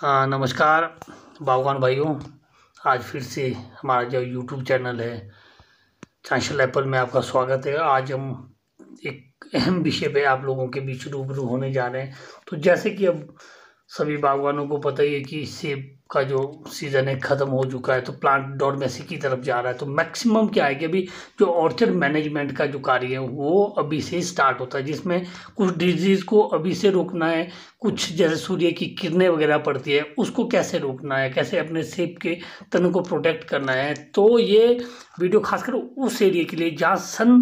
हाँ नमस्कार बागवान भाइयों आज फिर से हमारा जो यूट्यूब चैनल है चांशल एप्पल में आपका स्वागत है आज हम एक अहम विषय पे आप लोगों के बीच रूबरू होने जा रहे हैं तो जैसे कि अब सभी बागवानों को पता ही है कि सेब का जो सीज़न है ख़त्म हो चुका है तो प्लांट डोरमेसी की तरफ जा रहा है तो मैक्सिमम क्या है कि अभी जो ऑर्चर्ड मैनेजमेंट का जो कार्य है वो अभी से स्टार्ट होता है जिसमें कुछ डिजीज़ को अभी से रोकना है कुछ जैसे सूर्य की किरणें वगैरह पड़ती है उसको कैसे रोकना है कैसे अपने सेब के तन को प्रोटेक्ट करना है तो ये वीडियो खासकर उस एरिए के लिए जहाँ सन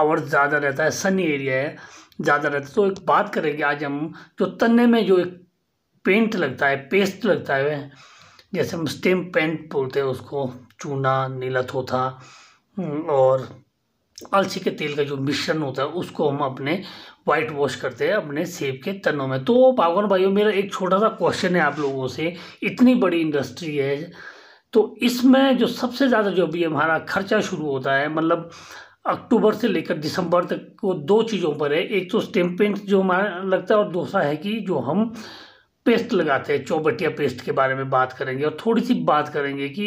आवर्स ज़्यादा रहता है सन एरिया है ज़्यादा रहता है तो एक बात करेंगे आज हम जो तने में जो एक पेंट लगता है पेस्ट लगता है जैसे हम स्टेम पेंट बोलते हैं उसको चूना नीला थोथा हम्म, और अलसी के तेल का जो मिश्रण होता है उसको हम अपने वाइट वॉश करते हैं अपने सेब के तनों में तो बागवान भाइयों मेरा एक छोटा सा क्वेश्चन है आप लोगों से इतनी बड़ी इंडस्ट्री है तो इसमें जो सबसे ज़्यादा जो अभी हमारा खर्चा शुरू होता है मतलब अक्टूबर से लेकर दिसंबर तक वो दो चीज़ों पर है एक तो स्टेम पेंट जो हमारा लगता है और दूसरा है कि जो हम पेस्ट लगाते हैं चौबटिया पेस्ट के बारे में बात करेंगे और थोड़ी सी बात करेंगे कि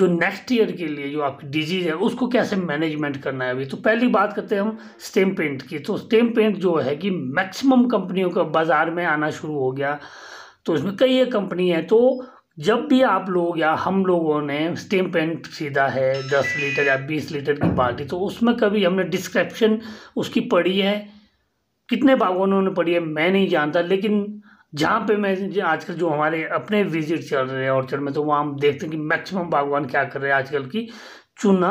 जो नेक्स्ट ईयर के लिए जो आपकी डिजीज़ है उसको कैसे मैनेजमेंट करना है अभी तो पहली बात करते हैं हम स्टेम पेंट की तो स्टेम पेंट जो है कि मैक्सिमम कंपनियों का बाज़ार में आना शुरू हो गया तो उसमें कई एक कंपनी है तो जब भी आप लोग या हम लोगों ने स्टेम पेंट सीधा है दस लीटर या बीस लीटर की बाल्टी तो उसमें कभी हमने डिस्क्रिप्शन उसकी पढ़ी है कितने बागवानों ने पढ़ी है मैं नहीं जानता लेकिन जहाँ पे मैं आजकल जो हमारे अपने विजिट चल रहे हैं ऑर्चर्ड में तो वहाँ हम देखते हैं कि मैक्सिमम बागवान क्या कर रहे हैं आजकल की चूना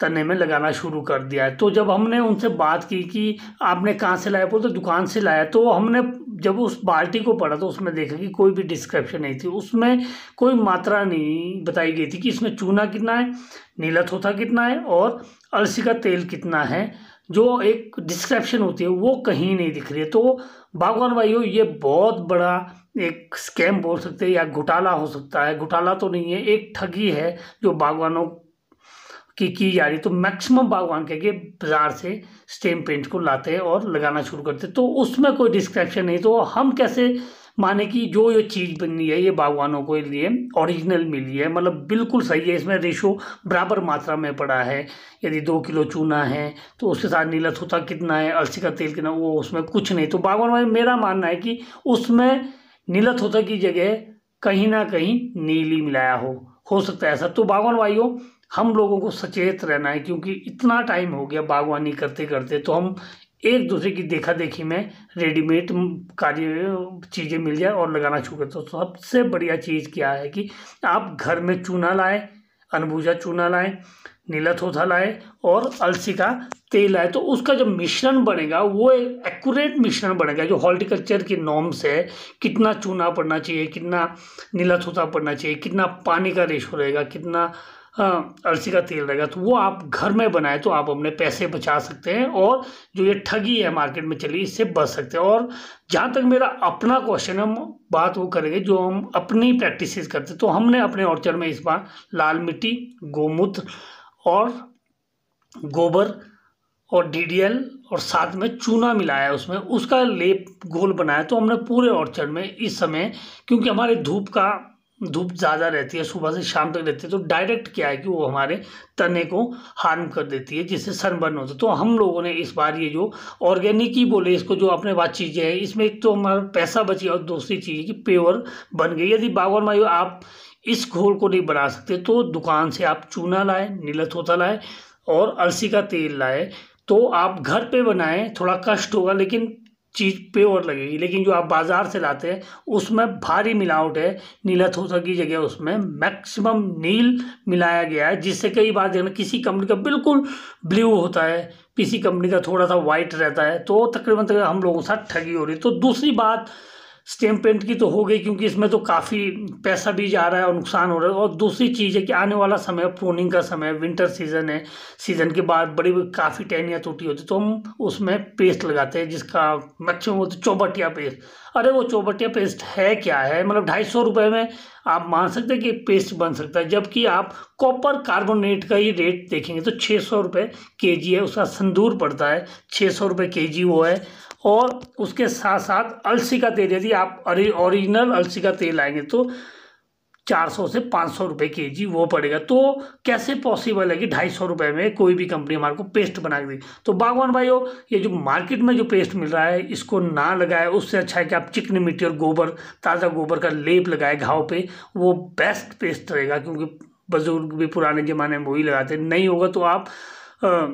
तने में लगाना शुरू कर दिया है तो जब हमने उनसे बात की कि आपने कहाँ से लाया बोलते तो दुकान से लाया तो हमने जब उस बाल्टी को पढ़ा तो उसमें देखा कि कोई भी डिस्क्रिप्शन नहीं थी उसमें कोई मात्रा नहीं बताई गई थी कि इसमें चूना कितना है नीला थोथा कितना है और अलसी का तेल कितना है जो एक डिस्क्रिप्शन होती है वो कहीं नहीं दिख रही है तो बागवान भाइयों ये बहुत बड़ा एक स्कैम बोल सकते हैं या घोटाला हो सकता है घोटाला तो नहीं है एक ठगी है जो बागवानों की की जा रही तो मैक्सिमम बागवान कह के बाज़ार से स्टेम पेंट को लाते हैं और लगाना शुरू करते तो उसमें कोई डिस्क्रिप्शन नहीं तो हम कैसे माने कि जो ये चीज़ बननी है ये बागवानों के लिए ओरिजिनल मिली है मतलब बिल्कुल सही है इसमें रेशो बराबर मात्रा में पड़ा है यदि दो किलो चूना है तो उसके साथ नीला थोता कितना है अलसी का तेल कितना वो उसमें कुछ नहीं तो बागवान में मेरा मानना है कि उसमें नीला थोता की जगह कहीं ना कहीं नीली मिलाया हो हो सकता है ऐसा तो बागवान भाइयों हम लोगों को सचेत रहना है क्योंकि इतना टाइम हो गया बागवानी करते करते तो हम एक दूसरे की देखा देखी में रेडीमेड कार्य चीज़ें मिल जाए और लगाना शुरू कर दो तो सबसे बढ़िया चीज़ क्या है कि आप घर में चूना लाएँ अनबूजा चूना लाएँ नीला थोथा लाए और अलसी का तेल आए तो उसका जो मिश्रण बनेगा वो एक एक्यूरेट मिश्रण बनेगा जो हॉर्टिकल्चर की नॉर्म्स है कितना चूना पड़ना चाहिए कितना नीला थोथा पड़ना चाहिए कितना पानी का रेशो रहेगा कितना हाँ, अलसी का तेल रहेगा तो वो आप घर में बनाए तो आप अपने पैसे बचा सकते हैं और जो ये ठगी है मार्केट में चली इससे बच सकते हैं और जहाँ तक मेरा अपना क्वेश्चन हम बात वो करेंगे जो हम अपनी प्रैक्टिस करते तो हमने अपने ऑर्चर में इस बार लाल मिट्टी गोमूत्र और गोबर और डी और साथ में चूना मिलाया उसमें उसका लेप गोल बनाया तो हमने पूरे ऑर्चर्ड में इस समय क्योंकि हमारे धूप का धूप ज़्यादा रहती है सुबह से शाम तक रहती है तो डायरेक्ट क्या है कि वो हमारे तने को हार्म कर देती है जिससे सनबर्न होता है तो हम लोगों ने इस बार ये जो ऑर्गेनिक ही बोले इसको जो अपने पास चीज़ें हैं इसमें एक तो हमारा पैसा बची और दूसरी चीज़ कि प्योर बन गई यदि बागवान माई आप इस घोल को नहीं बना सकते तो दुकान से आप चूना लाए नीलत होता लाए और अलसी का तेल लाए तो आप घर पे बनाएं थोड़ा कष्ट होगा लेकिन चीज़ प्योर लगेगी लेकिन जो आप बाज़ार से लाते हैं उसमें भारी मिलावट है नीलाथोसा की जगह उसमें मैक्सिमम नील मिलाया गया है जिससे कई बार देखना किसी कंपनी का बिल्कुल ब्लू होता है किसी कंपनी का थोड़ा सा वाइट रहता है तो तकरीबन तक हम लोगों के साथ ठगी हो रही है तो दूसरी बात स्टेम पेंट की तो हो गई क्योंकि इसमें तो काफ़ी पैसा भी जा रहा है और नुकसान हो रहा है और दूसरी चीज़ है कि आने वाला समय पोनिंग का समय विंटर सीज़न है सीज़न के बाद बड़ी काफ़ी टहनियाँ टूटी होती तो हम उसमें पेस्ट लगाते हैं जिसका मैक्सिमम होता है चौबटिया पेस्ट अरे वो चौबटिया पेस्ट है क्या है मतलब ढाई सौ रुपये में आप मान सकते हैं कि पेस्ट बन सकता है जबकि आप कॉपर कार्बोनेट का ही रेट देखेंगे तो छः सौ रुपये के जी है उसका संदूर पड़ता है छः सौ रुपये के जी वो है और उसके साथ साथ अलसी का तेल यदि आप ओरिजिनल अलसी का तेल लाएंगे तो चार सौ से पाँच सौ रुपये के जी वो पड़ेगा तो कैसे पॉसिबल है कि ढाई सौ रुपये में कोई भी कंपनी हमारे को पेस्ट बना के तो बागवान भाइयों ये जो मार्केट में जो पेस्ट मिल रहा है इसको ना लगाए उससे अच्छा है कि आप चिकनी मिट्टी और गोबर ताज़ा गोबर का लेप लगाए घाव पे वो बेस्ट पेस्ट रहेगा क्योंकि बुजुर्ग भी पुराने ज़माने में वही लगाते नहीं होगा तो आप आ,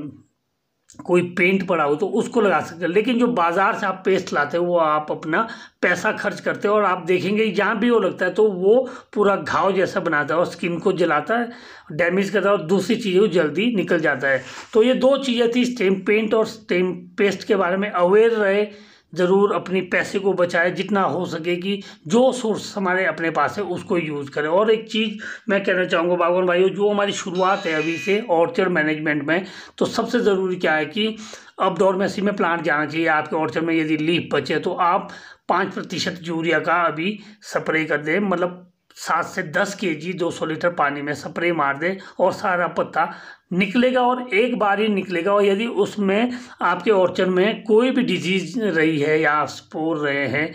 कोई पेंट पड़ा हो तो उसको लगा सकते हैं लेकिन जो बाज़ार से आप पेस्ट लाते हो वो आप अपना पैसा खर्च करते हो और आप देखेंगे जहाँ भी वो लगता है तो वो पूरा घाव जैसा बनाता है और स्किन को जलाता है डैमेज करता है और दूसरी चीज़ें वो जल्दी निकल जाता है तो ये दो चीज़ें थी स्टेम पेंट और स्टेम पेस्ट के बारे में अवेयर रहे ज़रूर अपने पैसे को बचाएं जितना हो सके कि जो सोर्स हमारे अपने पास है उसको यूज़ करें और एक चीज़ मैं कहना चाहूँगा बागवान भाइयों जो हमारी शुरुआत है अभी से ऑर्चर्ड मैनेजमेंट में तो सबसे ज़रूरी क्या है कि अब दौर में सी में प्लांट जाना चाहिए आपके ऑर्चर्ड में यदि लीफ बचे तो आप पाँच प्रतिशत यूरिया का अभी स्प्रे कर दें मतलब सात से दस के जी दो सौ लीटर पानी में स्प्रे मार दें और सारा पत्ता निकलेगा और एक बार ही निकलेगा और यदि उसमें आपके ऑर्चर में कोई भी डिजीज रही है या स्पोर रहे हैं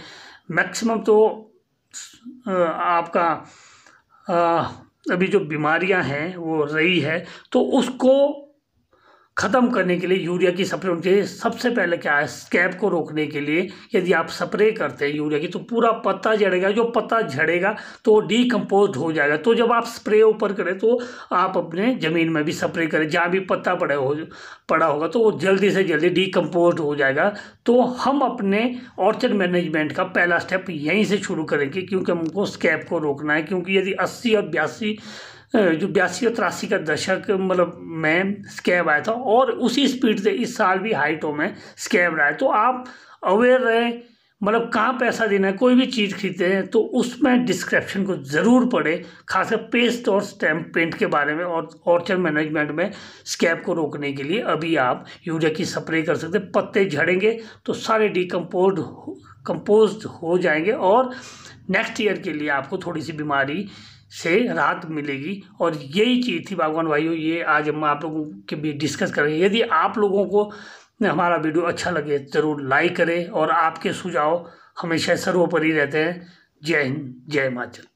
मैक्सिमम तो आपका आ, अभी जो बीमारियां हैं वो रही है तो उसको ख़त्म करने के लिए यूरिया की सप्रे होनी चाहिए सबसे पहले क्या है स्कैब को रोकने के लिए यदि आप स्प्रे करते हैं यूरिया की तो पूरा पत्ता झड़ेगा जो पत्ता झड़ेगा तो डिकम्पोज हो जाएगा तो जब आप स्प्रे ऊपर करें तो आप अपने ज़मीन में भी स्प्रे करें जहाँ भी पत्ता पड़े हो पड़ा होगा तो वो जल्दी से जल्दी डिकम्पोज हो जाएगा तो हम अपने ऑर्चर्ड मैनेजमेंट का पहला स्टेप यहीं से शुरू करेंगे क्योंकि हमको स्कैब को रोकना है क्योंकि यदि अस्सी और बयासी जो बयासी और तिरासी का दशक मतलब में स्कैब आया था और उसी स्पीड से इस साल भी हाइटों में स्कैब रहा है तो आप अवेयर रहें मतलब कहाँ पैसा देना है कोई भी चीज़ खरीदते हैं तो उसमें डिस्क्रिप्शन को ज़रूर पढ़े खासकर पेस्ट और स्टैम्प पेंट के बारे में और ऑर्चर मैनेजमेंट में स्कैब को रोकने के लिए अभी आप यूरिया की स्प्रे कर सकते हैं पत्ते झड़ेंगे तो सारे डिकम्पोज कंपोज हो जाएंगे और नेक्स्ट ईयर के लिए आपको थोड़ी सी बीमारी से राहत मिलेगी और यही चीज़ थी बागवान भाइयों ये आज हम आप लोगों के बीच डिस्कस करेंगे यदि आप लोगों को हमारा वीडियो अच्छा लगे ज़रूर लाइक करें और आपके सुझाव हमेशा सर्वोपरि रहते हैं जय हिंद जय हिमाचल